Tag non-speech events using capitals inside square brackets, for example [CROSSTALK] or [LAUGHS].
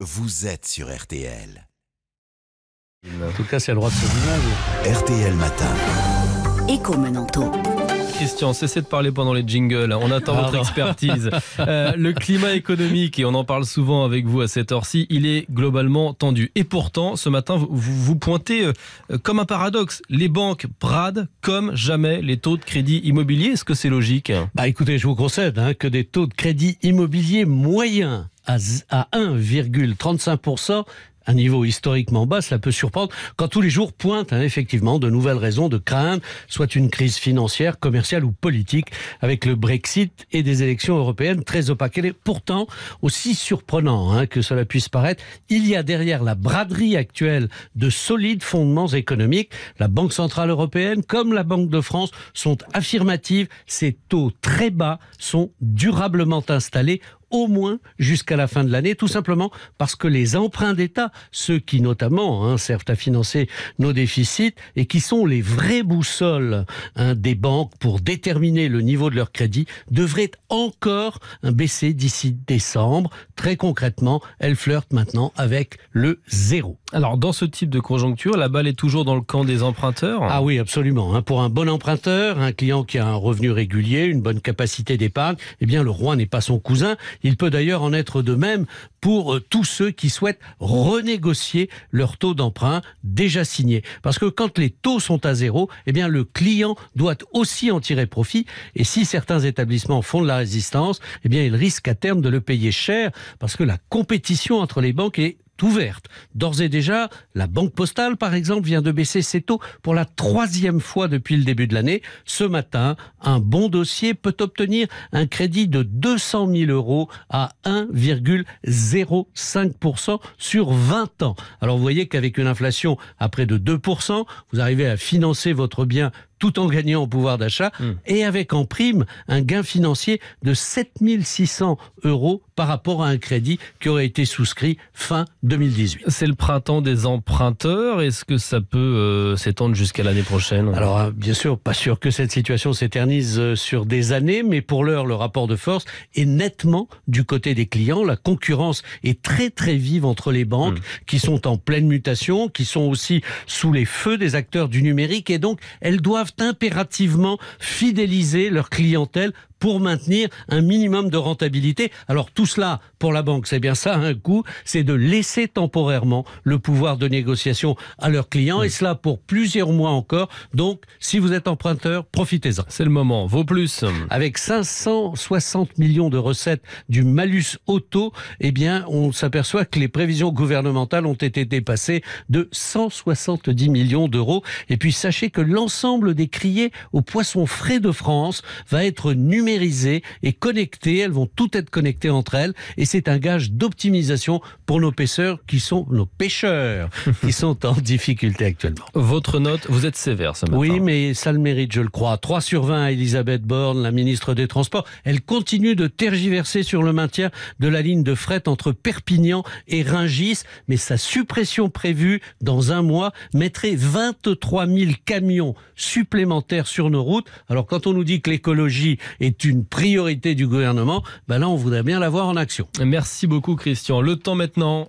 Vous êtes sur RTL. En tout cas, c'est le droit de se RTL Matin. Écho Menanto. Christian, cessez de parler pendant les jingles. On attend votre expertise. [LAUGHS] Euh, le climat économique, et on en parle souvent avec vous à cette heure-ci, il est globalement tendu. Et pourtant, ce matin, vous, pointez euh, comme un paradoxe. Les banques bradent comme jamais les taux de crédit immobilier. Est-ce que c'est logique Bah écoutez, je vous concède hein, que des taux de crédit immobilier moyens à 1,35%, un niveau historiquement bas, cela peut surprendre quand tous les jours pointent hein, effectivement de nouvelles raisons de craindre, soit une crise financière, commerciale ou politique, avec le Brexit et des élections européennes très opaques. Et pourtant aussi surprenant hein, que cela puisse paraître. Il y a derrière la braderie actuelle de solides fondements économiques. La Banque centrale européenne, comme la Banque de France, sont affirmatives. Ces taux très bas sont durablement installés au moins jusqu'à la fin de l'année, tout simplement parce que les emprunts d'État, ceux qui notamment hein, servent à financer nos déficits et qui sont les vraies boussoles hein, des banques pour déterminer le niveau de leur crédit, devraient encore baisser d'ici décembre. Très concrètement, elles flirtent maintenant avec le zéro. Alors, dans ce type de conjoncture, la balle est toujours dans le camp des emprunteurs Ah oui, absolument. Hein. Pour un bon emprunteur, un client qui a un revenu régulier, une bonne capacité d'épargne, eh bien, le roi n'est pas son cousin. Il peut d'ailleurs en être de même pour euh, tous ceux qui souhaitent renégocier leur taux d'emprunt déjà signé. Parce que quand les taux sont à zéro, eh bien le client doit aussi en tirer profit. Et si certains établissements font de la résistance, eh bien ils risquent à terme de le payer cher parce que la compétition entre les banques est ouverte. D'ores et déjà, la Banque postale, par exemple, vient de baisser ses taux pour la troisième fois depuis le début de l'année. Ce matin, un bon dossier peut obtenir un crédit de 200 000 euros à 1,05% sur 20 ans. Alors vous voyez qu'avec une inflation à près de 2%, vous arrivez à financer votre bien tout en gagnant au pouvoir d'achat hmm. et avec en prime un gain financier de 7600 euros par rapport à un crédit qui aurait été souscrit fin 2018. C'est le printemps des emprunteurs. Est-ce que ça peut euh, s'étendre jusqu'à l'année prochaine Alors, euh, bien sûr, pas sûr que cette situation s'éternise euh, sur des années, mais pour l'heure, le rapport de force est nettement du côté des clients. La concurrence est très très vive entre les banques hmm. qui sont en pleine mutation, qui sont aussi sous les feux des acteurs du numérique et donc elles doivent impérativement fidéliser leur clientèle pour maintenir un minimum de rentabilité. Alors tout cela, pour la banque, c'est bien ça un hein, coût, c'est de laisser temporairement le pouvoir de négociation à leurs clients, et cela pour plusieurs mois encore. Donc si vous êtes emprunteur, profitez-en. C'est le moment, vaut plus. Avec 560 millions de recettes du malus auto, eh bien on s'aperçoit que les prévisions gouvernementales ont été dépassées de 170 millions d'euros. Et puis sachez que l'ensemble des criés aux poissons frais de France va être numéroté et connectées. Elles vont toutes être connectées entre elles et c'est un gage d'optimisation pour nos pêcheurs qui sont nos pêcheurs [LAUGHS] qui sont en difficulté actuellement. Votre note, vous êtes sévère ce matin. Oui, mais ça le mérite, je le crois. 3 sur 20 à Elisabeth Borne, la ministre des Transports. Elle continue de tergiverser sur le maintien de la ligne de fret entre Perpignan et Ringis, mais sa suppression prévue dans un mois mettrait 23 000 camions supplémentaires sur nos routes. Alors quand on nous dit que l'écologie est une priorité du gouvernement, ben là, on voudrait bien la voir en action. Merci beaucoup, Christian. Le temps maintenant.